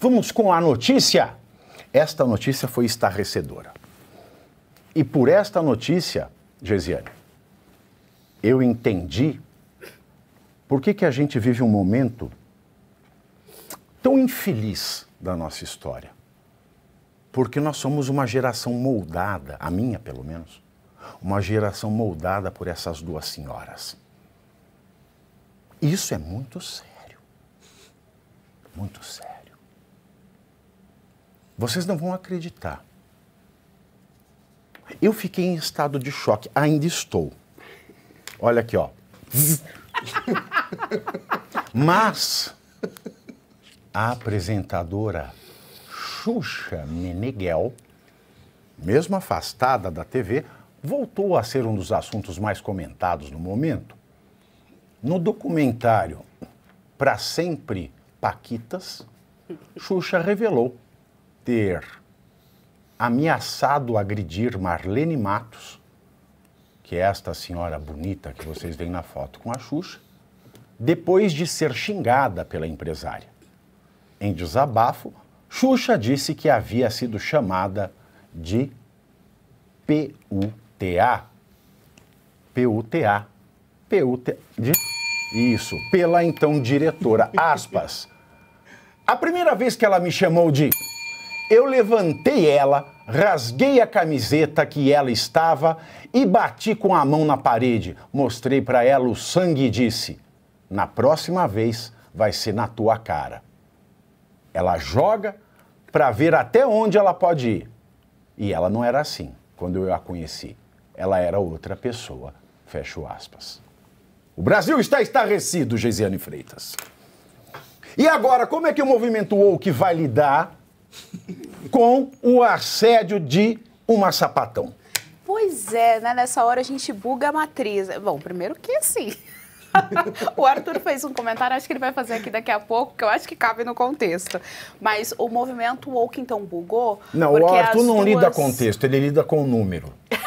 Vamos com a notícia? Esta notícia foi estarrecedora. E por esta notícia, Gesiane, eu entendi por que, que a gente vive um momento tão infeliz da nossa história. Porque nós somos uma geração moldada, a minha pelo menos, uma geração moldada por essas duas senhoras. Isso é muito sério. Muito sério. Vocês não vão acreditar. Eu fiquei em estado de choque, ainda estou. Olha aqui, ó. Mas a apresentadora Xuxa Meneghel, mesmo afastada da TV, voltou a ser um dos assuntos mais comentados no momento. No documentário Para Sempre Paquitas, Xuxa revelou ter ameaçado agredir Marlene Matos, que é esta senhora bonita que vocês veem na foto com a Xuxa, depois de ser xingada pela empresária. Em desabafo, Xuxa disse que havia sido chamada de PUTA. PUTA. PUTA. De... Isso, pela então diretora, aspas. A primeira vez que ela me chamou de eu levantei ela, rasguei a camiseta que ela estava e bati com a mão na parede. Mostrei para ela o sangue e disse: Na próxima vez vai ser na tua cara. Ela joga para ver até onde ela pode ir. E ela não era assim quando eu a conheci. Ela era outra pessoa. Fecho aspas. O Brasil está estarrecido, Geisiane Freitas. E agora, como é que o movimento que vai lidar com o assédio de uma sapatão. Pois é, né? Nessa hora a gente buga a matriz. Bom, primeiro que sim. o Arthur fez um comentário, acho que ele vai fazer aqui daqui a pouco, que eu acho que cabe no contexto. Mas o movimento woke então bugou? Não, o Arthur não duas... lida com texto, ele lida com o número.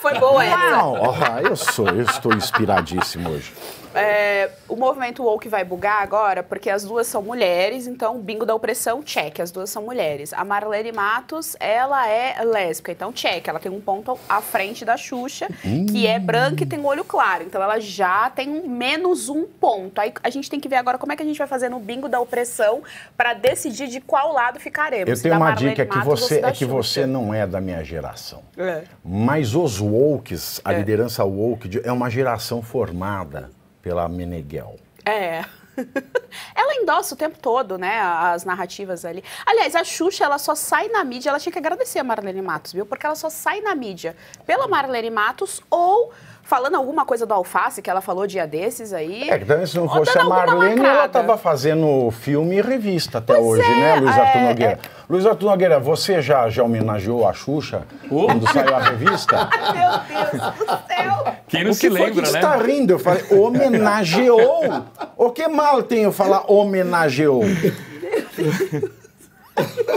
Foi boa essa. Não, oh, eu sou, eu estou inspiradíssimo hoje é, o movimento woke vai bugar agora, porque as duas são mulheres, então bingo da opressão, check, as duas são mulheres. A Marlene Matos, ela é lésbica, então check, ela tem um ponto à frente da Xuxa, que é hum. branca e tem um olho claro, então ela já tem um menos um ponto. Aí a gente tem que ver agora como é que a gente vai fazer no bingo da opressão para decidir de qual lado ficaremos. Eu tenho uma Marlene dica, é que, você, é que você não é da minha geração, é. mas os wokes, a é. liderança woke, é uma geração formada pela Meneghel. É. ela endossa o tempo todo, né, as narrativas ali. Aliás, a Xuxa, ela só sai na mídia, ela tinha que agradecer a Marlene Matos, viu? Porque ela só sai na mídia pela Marlene Matos ou falando alguma coisa do alface que ela falou dia desses aí. É, que então, se não fosse a Marlene, ela estava fazendo filme e revista até pois hoje, né, é, né, Luiz Arthur é, Nogueira? É. Luiz Arthur Nogueira, você já, já homenageou a Xuxa oh. quando saiu a revista? Meu Deus do céu! Quem não o que se foi lembra, que né? está rindo? Eu falei, homenageou? o que mal tem eu falar homenageou? Meu Deus.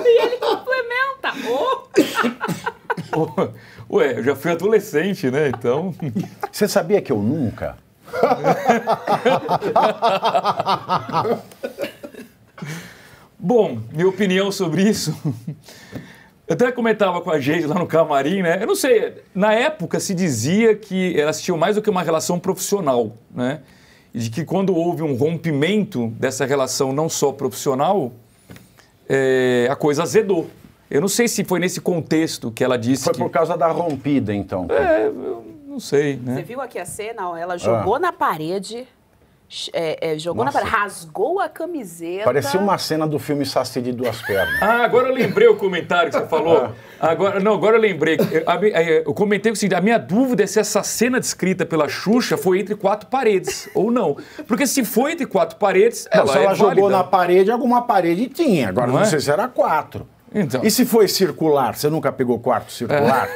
e ele complementa. Oh. Ué, eu já fui adolescente, né? Então. Você sabia que eu nunca? Bom, minha opinião sobre isso. Eu até comentava com a gente lá no camarim, né? Eu não sei, na época se dizia que elas tinham mais do que uma relação profissional, né? E de que quando houve um rompimento dessa relação não só profissional, é, a coisa azedou. Eu não sei se foi nesse contexto que ela disse. Foi que... por causa da rompida, então. É, eu não sei. Né? Você viu aqui a cena? ela jogou ah. na parede. É, é, jogou Nossa. na parede, rasgou a camiseta. Parecia uma cena do filme Saci de Duas Pernas. ah, agora eu lembrei o comentário que você falou. Ah. Agora, não, agora eu lembrei. Eu, é, eu comentei o seguinte: a minha dúvida é se essa cena descrita pela Xuxa foi entre quatro paredes ou não. Porque se foi entre quatro paredes. Não, ela se ela é jogou válida. na parede, alguma parede tinha. Agora não, não é? sei se era quatro. Então. E se foi circular? Você nunca pegou quarto circular?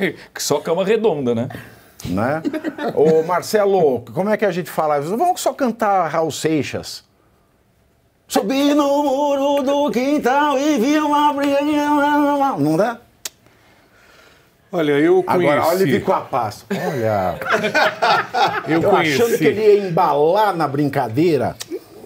É. que só cama redonda, né? Né? Ô Marcelo, como é que a gente fala? Vamos só cantar Raul Seixas. Subi no muro do quintal e vi uma briga. Não dá? Olha, eu conheci... Agora, olha, ele ficou a passo. Olha. eu, eu conheci... achando que ele ia embalar na brincadeira.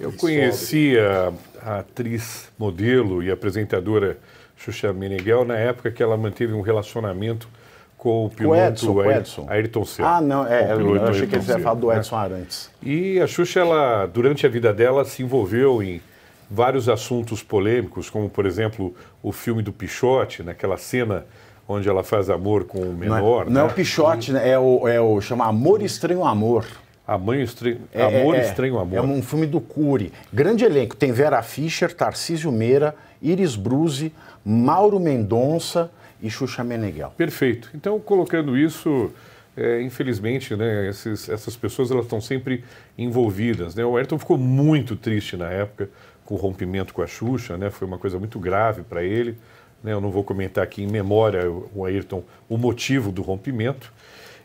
Eu conhecia a atriz, modelo e apresentadora Xuxa Meneghel na época que ela manteve um relacionamento com o piloto o Edson, Ayrton, Edson. Ayrton Senna. Ah, não, é, eu, eu achei que ele ia falar do né? Edson Arantes. E a Xuxa, ela, durante a vida dela, se envolveu em vários assuntos polêmicos, como, por exemplo, o filme do Pichote, naquela cena onde ela faz amor com o é, menor. Não é, não é o Pichote, e... né? é o, é o chama Amor Estranho Amor. Amor, estre... É, é, Amor é, Estranho Amor. É um filme do Cury. Grande elenco. Tem Vera Fischer, Tarcísio Meira, Iris Bruzi, Mauro Mendonça e Xuxa Meneghel. Perfeito. Então, colocando isso, é, infelizmente, né, esses, essas pessoas elas estão sempre envolvidas. Né? O Ayrton ficou muito triste na época com o rompimento com a Xuxa, né? foi uma coisa muito grave para ele. Né? Eu não vou comentar aqui em memória o Ayrton o motivo do rompimento.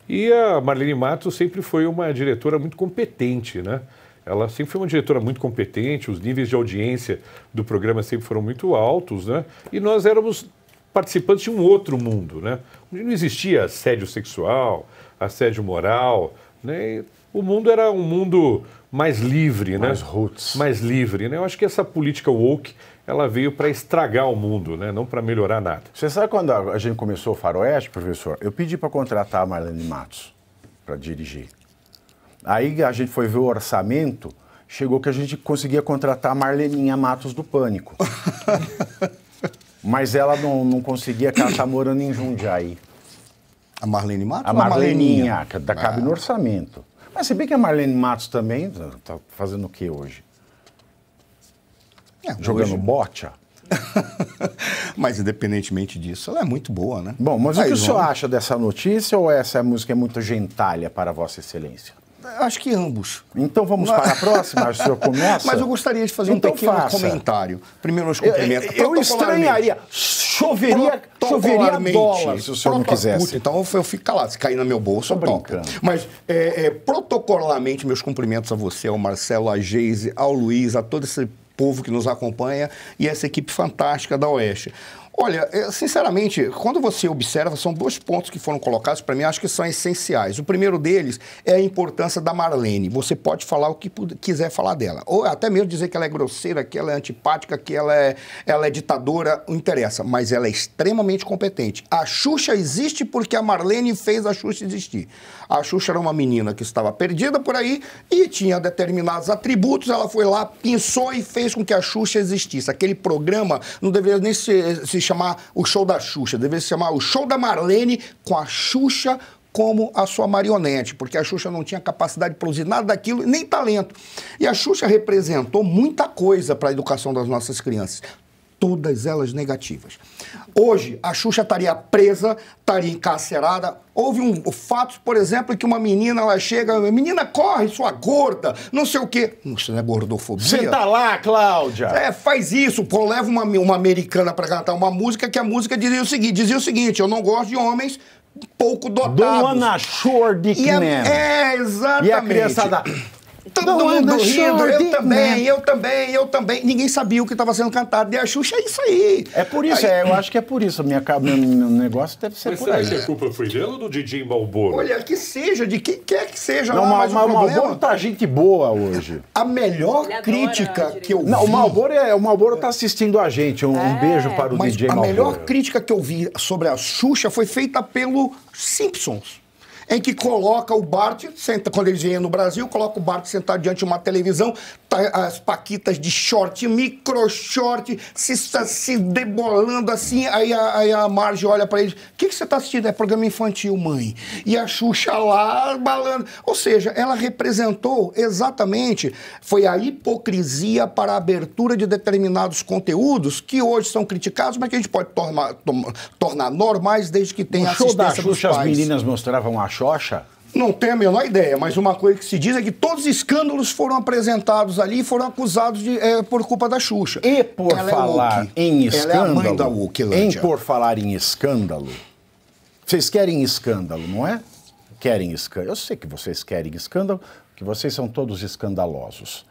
E a Marlene Matos sempre foi uma diretora muito competente, né? Ela sempre foi uma diretora muito competente, os níveis de audiência do programa sempre foram muito altos, né? E nós éramos participantes de um outro mundo, né? Onde não existia assédio sexual, assédio moral, né? O mundo era um mundo mais livre, mais né? Mais roots. Mais livre, né? Eu acho que essa política woke ela veio para estragar o mundo, né? não para melhorar nada. Você sabe quando a gente começou o Faroeste, professor? Eu pedi para contratar a Marlene Matos para dirigir. Aí a gente foi ver o orçamento, chegou que a gente conseguia contratar a Marleninha Matos do Pânico. Mas ela não, não conseguia, que ela está morando em Jundiaí. A Marlene Matos? A Marleninha, a Marleninha? Da, ah. cabe ah. no orçamento. Mas ah, se bem que a Marlene Matos também está tá fazendo o que hoje? É, Jogando hoje... bocha? mas independentemente disso, ela é muito boa, né? Bom, mas Aí, o que o senhor acha dessa notícia ou essa música é muito gentalha para Vossa Excelência? Acho que ambos. Então vamos para a próxima, o senhor começa. Mas eu gostaria de fazer então um pequeno faça. comentário. Primeiro nos cumprimentos. Eu, eu, estranharia. Choveria, choveria dólar. Se o senhor não quisesse. Então eu fico calado. Se cair no meu bolso, eu topo. Mas é, é, protocolarmente, meus cumprimentos a você, ao Marcelo, a Geise, ao Luiz, a todo esse povo que nos acompanha e essa equipe fantástica da Oeste. Olha, é, sinceramente, quando você observa, são dois pontos que foram colocados para mim, acho que são essenciais. O primeiro deles é a importância da Marlene. Você pode falar o que quiser falar dela, ou até mesmo dizer que ela é grosseira, que ela é antipática, que ela é, ela é ditadora, não interessa, mas ela é extremamente competente. A Xuxa existe porque a Marlene fez a Xuxa existir. A Xuxa era uma menina que estava perdida por aí e tinha determinados atributos, ela foi lá, pensou e fez com que a Xuxa existisse. Aquele programa não deveria nem se, se chamar o show da Xuxa, deveria se chamar o show da Marlene com a Xuxa como a sua marionete, porque a Xuxa não tinha capacidade de produzir nada daquilo, nem talento. E a Xuxa representou muita coisa para a educação das nossas crianças todas elas negativas. Hoje, a Xuxa estaria presa, estaria encarcerada. Houve um, fato, por exemplo, que uma menina ela chega, menina, corre, sua gorda, não sei o quê. Isso não é gordofobia. Você tá lá, Cláudia! É, faz isso. Pô, leva uma, uma americana para cantar uma música que a música dizia o seguinte: dizia o seguinte: eu não gosto de homens pouco dotados. Dona Shore de e É, exatamente. E a criançada. Todo tá mundo rindo, eu também, eu também, eu também. Ninguém sabia o que estava sendo cantado. E a Xuxa é isso aí. É por isso, aí, é, eu acho que é por isso. Minha, meu, meu negócio deve ser mas por Mas será que a culpa foi dele ou do dj Balboa? Olha, que seja, de quem quer que seja. Não, mas, mas o Malboro tá gente boa hoje. A melhor adora, crítica que eu vi... Não, o Malboro, é, o Malboro tá assistindo a gente. Um, é. um beijo para o mas DJ Malboro. a melhor crítica que eu vi sobre a Xuxa foi feita pelo Simpsons em que coloca o Bart, senta, quando eles vêm no Brasil, coloca o Bart sentado diante de uma televisão, tá, as paquitas de short, micro short, se, se debolando assim, aí a, aí a Marge olha para ele o que, que você está assistindo? É programa infantil, mãe. E a Xuxa lá, balando. Ou seja, ela representou exatamente, foi a hipocrisia para a abertura de determinados conteúdos que hoje são criticados, mas que a gente pode tornar, tornar normais desde que tenha o assistência da Xuxa, dos pais. as meninas mostravam a Xoxa? Não tenho a menor ideia, mas uma coisa que se diz é que todos os escândalos foram apresentados ali e foram acusados de, é, por culpa da Xuxa. E por Ela é falar é em escândalo. Ela é a mãe da Em por falar em escândalo. Vocês querem escândalo, não é? Querem escândalo. Eu sei que vocês querem escândalo, que vocês são todos escandalosos.